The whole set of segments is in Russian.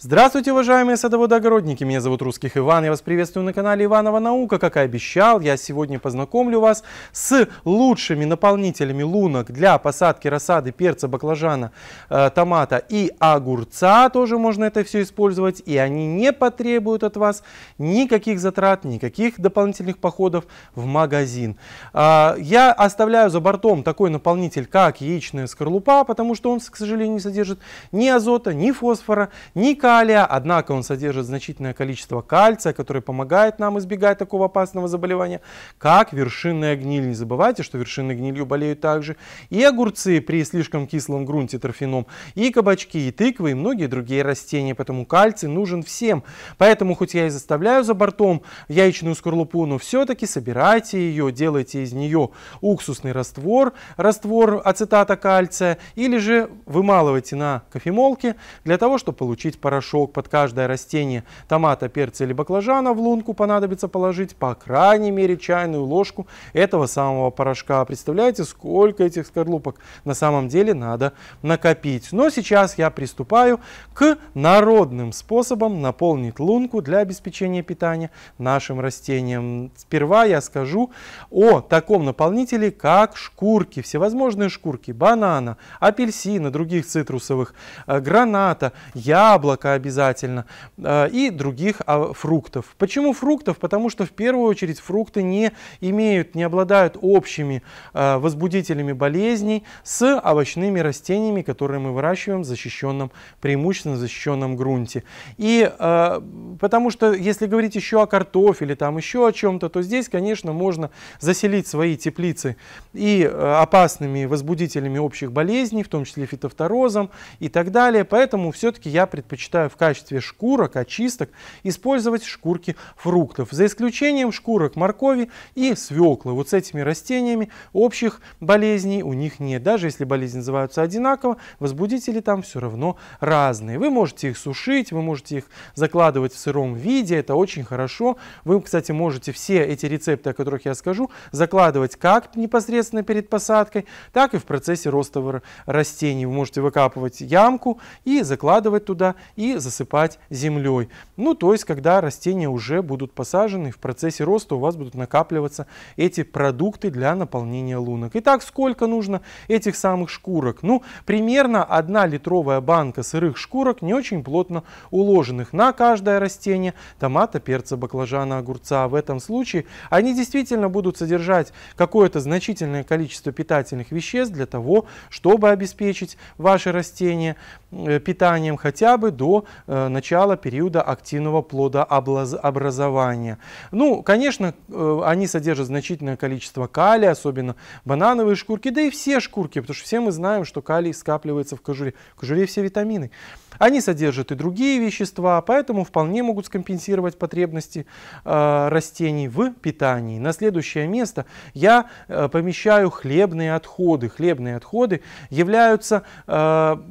Здравствуйте, уважаемые садоводогородники! Меня зовут Русских Иван. Я вас приветствую на канале Иванова Наука. Как и обещал, я сегодня познакомлю вас с лучшими наполнителями лунок для посадки рассады перца, баклажана, э, томата и огурца. Тоже можно это все использовать. И они не потребуют от вас никаких затрат, никаких дополнительных походов в магазин. А, я оставляю за бортом такой наполнитель, как яичная скорлупа, потому что он, к сожалению, не содержит ни азота, ни фосфора, ни калия, однако он содержит значительное количество кальция, которое помогает нам избегать такого опасного заболевания, как вершинная гниль. Не забывайте, что вершинной гнилью болеют также и огурцы при слишком кислом грунте торфяном, и кабачки, и тыквы, и многие другие растения, поэтому кальций нужен всем. Поэтому, хоть я и заставляю за бортом яичную скорлупу, но все-таки собирайте ее, делайте из нее уксусный раствор, раствор ацетата кальция, или же вымалывайте на кофемолке для того, чтобы получить паразит порошок под каждое растение томата, перца или баклажана в лунку понадобится положить по крайней мере чайную ложку этого самого порошка. Представляете, сколько этих скорлупок на самом деле надо накопить. Но сейчас я приступаю к народным способам наполнить лунку для обеспечения питания нашим растениям. Сперва я скажу о таком наполнителе, как шкурки. Всевозможные шкурки банана, апельсина, других цитрусовых, э, граната, яблок, яблоко обязательно э, и других а, фруктов. Почему фруктов? Потому что в первую очередь фрукты не имеют, не обладают общими э, возбудителями болезней с овощными растениями, которые мы выращиваем в защищенном, преимущественно защищенном грунте. И э, потому что если говорить еще о картофеле, там еще о чем-то, то здесь, конечно, можно заселить свои теплицы и опасными возбудителями общих болезней, в том числе фитофторозом и так далее. Поэтому все-таки я предпочитаю предпочитаю в качестве шкурок, очисток использовать шкурки фруктов, за исключением шкурок моркови и свеклы. Вот с этими растениями общих болезней у них нет. Даже если болезни называются одинаково, возбудители там все равно разные. Вы можете их сушить, вы можете их закладывать в сыром виде, это очень хорошо. Вы, кстати, можете все эти рецепты, о которых я скажу, закладывать как непосредственно перед посадкой, так и в процессе роста растений. Вы можете выкапывать ямку и закладывать туда, и и засыпать землей. Ну, то есть, когда растения уже будут посажены, в процессе роста у вас будут накапливаться эти продукты для наполнения лунок. Итак, сколько нужно этих самых шкурок? Ну, примерно одна литровая банка сырых шкурок, не очень плотно уложенных на каждое растение, томата, перца, баклажана, огурца. В этом случае они действительно будут содержать какое-то значительное количество питательных веществ для того, чтобы обеспечить ваши растения Э, питанием хотя бы до э, начала периода активного плода образования. Ну, конечно, э, они содержат значительное количество калия, особенно банановые шкурки, да и все шкурки, потому что все мы знаем, что калий скапливается в кожуре. В кожуре все витамины. Они содержат и другие вещества, поэтому вполне могут скомпенсировать потребности растений в питании. На следующее место я помещаю хлебные отходы. Хлебные отходы являются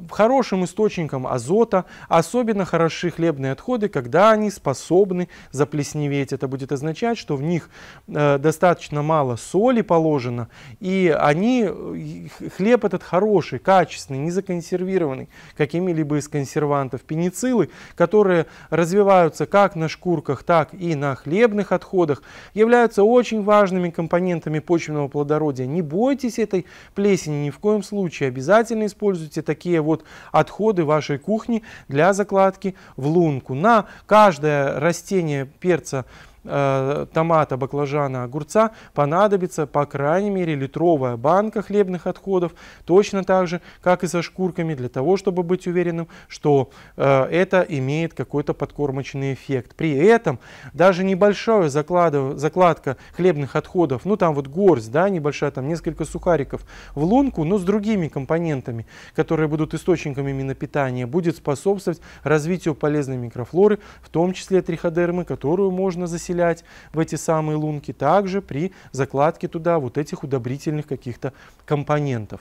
хорошим источником источником азота. Особенно хороши хлебные отходы, когда они способны заплесневеть. Это будет означать, что в них э, достаточно мало соли положено, и они, э, хлеб этот хороший, качественный, не законсервированный какими-либо из консервантов. Пенициллы, которые развиваются как на шкурках, так и на хлебных отходах, являются очень важными компонентами почвенного плодородия. Не бойтесь этой плесени ни в коем случае. Обязательно используйте такие вот отходы, отходы вашей кухни для закладки в лунку. На каждое растение перца Э, томата, баклажана, огурца понадобится по крайней мере литровая банка хлебных отходов, точно так же, как и со шкурками, для того, чтобы быть уверенным, что э, это имеет какой-то подкормочный эффект. При этом даже небольшая заклада, закладка хлебных отходов, ну там вот горсть, да, небольшая, там несколько сухариков в лунку, но с другими компонентами, которые будут источниками именно питания, будет способствовать развитию полезной микрофлоры, в том числе триходермы, которую можно заселить выселять в эти самые лунки, также при закладке туда вот этих удобрительных каких-то компонентов.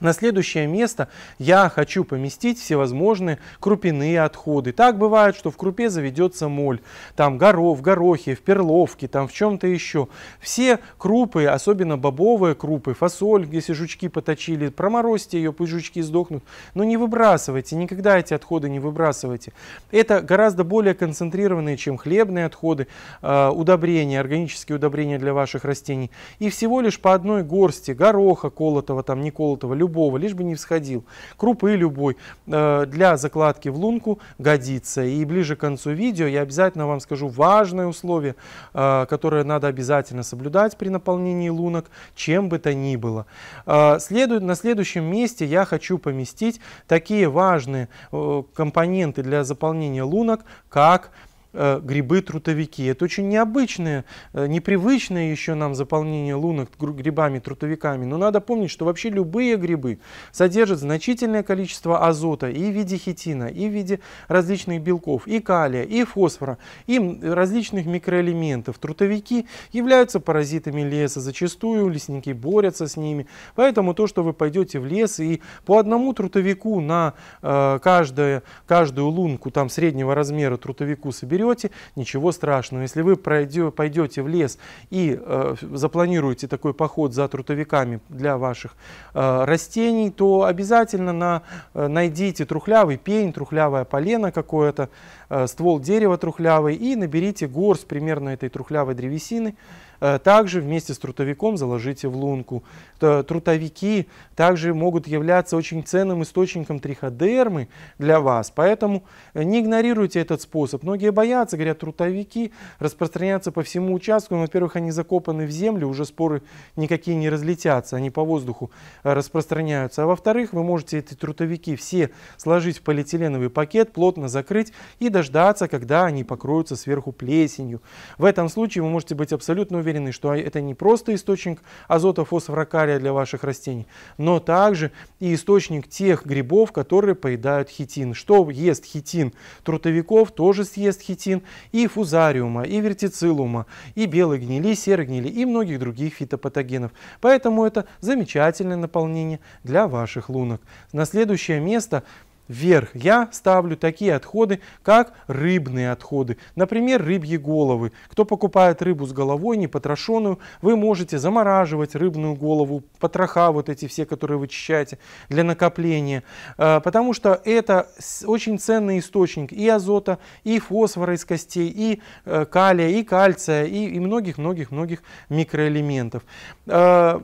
На следующее место я хочу поместить всевозможные крупяные отходы. Так бывает, что в крупе заведется моль. Там горо, в горохе, в перловке, там в чем-то еще. Все крупы, особенно бобовые крупы, фасоль, если жучки поточили, проморозьте ее, пусть жучки сдохнут. Но не выбрасывайте, никогда эти отходы не выбрасывайте. Это гораздо более концентрированные, чем хлебные отходы, э, удобрения, органические удобрения для ваших растений. И всего лишь по одной горсти гороха колотого, там не колотого, любого, лишь бы не всходил. Крупы любой э, для закладки в лунку годится. И ближе к концу видео я обязательно вам скажу важное условие, э, которое надо обязательно соблюдать при наполнении лунок, чем бы то ни было. Э, на следующем месте я хочу поместить такие важные компоненты для заполнения лунок, как Э, грибы-трутовики. Это очень необычное, э, непривычное еще нам заполнение лунок грибами-трутовиками. Но надо помнить, что вообще любые грибы содержат значительное количество азота и в виде хитина, и в виде различных белков, и калия, и фосфора, и различных микроэлементов. Трутовики являются паразитами леса. Зачастую лесники борются с ними. Поэтому то, что вы пойдете в лес и по одному трутовику на э, каждое, каждую лунку там среднего размера трутовику соберете, пройдете, ничего страшного. Если вы пройдете, пойдете в лес и э, запланируете такой поход за трутовиками для ваших э, растений, то обязательно на, э, найдите трухлявый пень, трухлявое полено какое-то, э, ствол дерева трухлявый и наберите горсть примерно этой трухлявой древесины. Э, также вместе с трутовиком заложите в лунку. Трутовики также могут являться очень ценным источником триходермы для вас, поэтому не игнорируйте этот способ. Многие боятся, говорят, трутовики распространятся по всему участку. Во-первых, они закопаны в землю, уже споры никакие не разлетятся, они по воздуху э, распространяются. А во-вторых, вы можете эти трутовики все сложить в полиэтиленовый пакет, плотно закрыть и дождаться, когда они покроются сверху плесенью. В этом случае вы можете быть абсолютно уверены, уверены, что а, это не просто источник азота, фосфора, калия для ваших растений, но также и источник тех грибов, которые поедают хитин. Что ест хитин? Трутовиков тоже съест хитин, и фузариума, и вертицилума, и белой гнили, серой гнили, и многих других фитопатогенов. Поэтому это замечательное наполнение для ваших лунок. На следующее место – вверх. Я ставлю такие отходы, как рыбные отходы. Например, рыбьи головы. Кто покупает рыбу с головой, не потрошенную, вы можете замораживать рыбную голову, потроха вот эти все, которые вычищаете, для накопления. А, потому что это очень ценный источник и азота, и фосфора из костей, и э, калия, и кальция, и многих-многих-многих микроэлементов. А,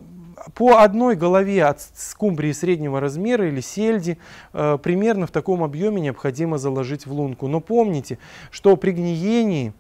по одной голове от скумбрии среднего размера или сельди э, примерно в таком объеме необходимо заложить в лунку. Но помните, что при гниении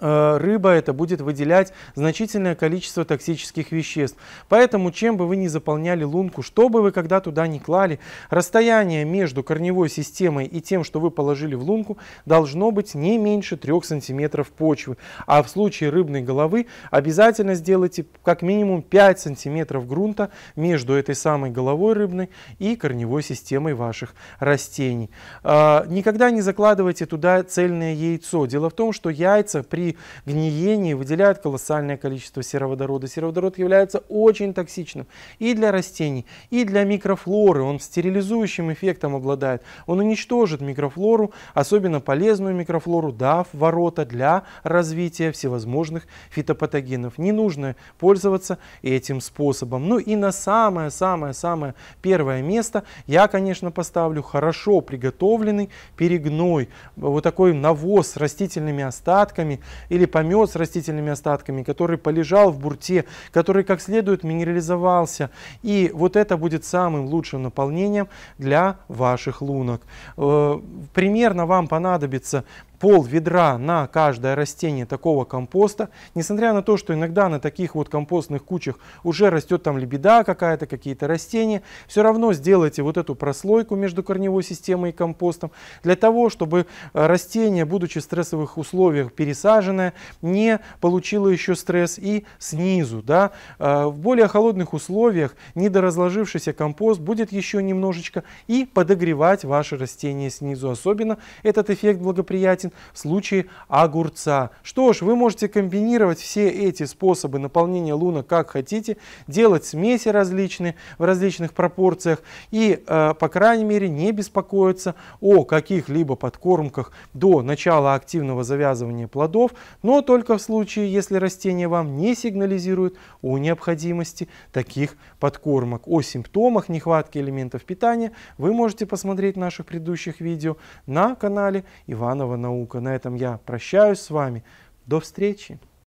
Э, рыба это будет выделять значительное количество токсических веществ. Поэтому, чем бы вы ни заполняли лунку, что бы вы когда туда ни клали, расстояние между корневой системой и тем, что вы положили в лунку, должно быть не меньше 3 см почвы. А в случае рыбной головы обязательно сделайте как минимум 5 см грунта между этой самой головой рыбной и корневой системой ваших растений. Э, никогда не закладывайте туда цельное яйцо. Дело в том, что яйца при при гниении выделяют колоссальное количество сероводорода. Сероводород является очень токсичным и для растений, и для микрофлоры. Он стерилизующим эффектом обладает. Он уничтожит микрофлору, особенно полезную микрофлору, дав ворота для развития всевозможных фитопатогенов. Не нужно пользоваться этим способом. Ну и на самое-самое-самое первое место я, конечно, поставлю хорошо приготовленный перегной, вот такой навоз с растительными остатками, или помет с растительными остатками, который полежал в бурте, который как следует минерализовался. И вот это будет самым лучшим наполнением для ваших лунок. Э, примерно вам понадобится пол ведра на каждое растение такого компоста, несмотря на то, что иногда на таких вот компостных кучах уже растет там лебеда какая-то, какие-то растения, все равно сделайте вот эту прослойку между корневой системой и компостом для того, чтобы э, растение, будучи в стрессовых условиях пересаженное, не получило еще стресс и снизу. Да? Э, в более холодных условиях недоразложившийся компост будет еще немножечко и подогревать ваше растение снизу. Особенно этот эффект благоприятен интересен в случае огурца. Что ж, вы можете комбинировать все эти способы наполнения луна, как хотите, делать смеси различные в различных пропорциях и, э, по крайней мере, не беспокоиться о каких-либо подкормках до начала активного завязывания плодов, но только в случае, если растение вам не сигнализирует о необходимости таких подкормок. О симптомах нехватки элементов питания вы можете посмотреть в наших предыдущих видео на канале Иванова Наука наука. На этом я прощаюсь с вами. До встречи!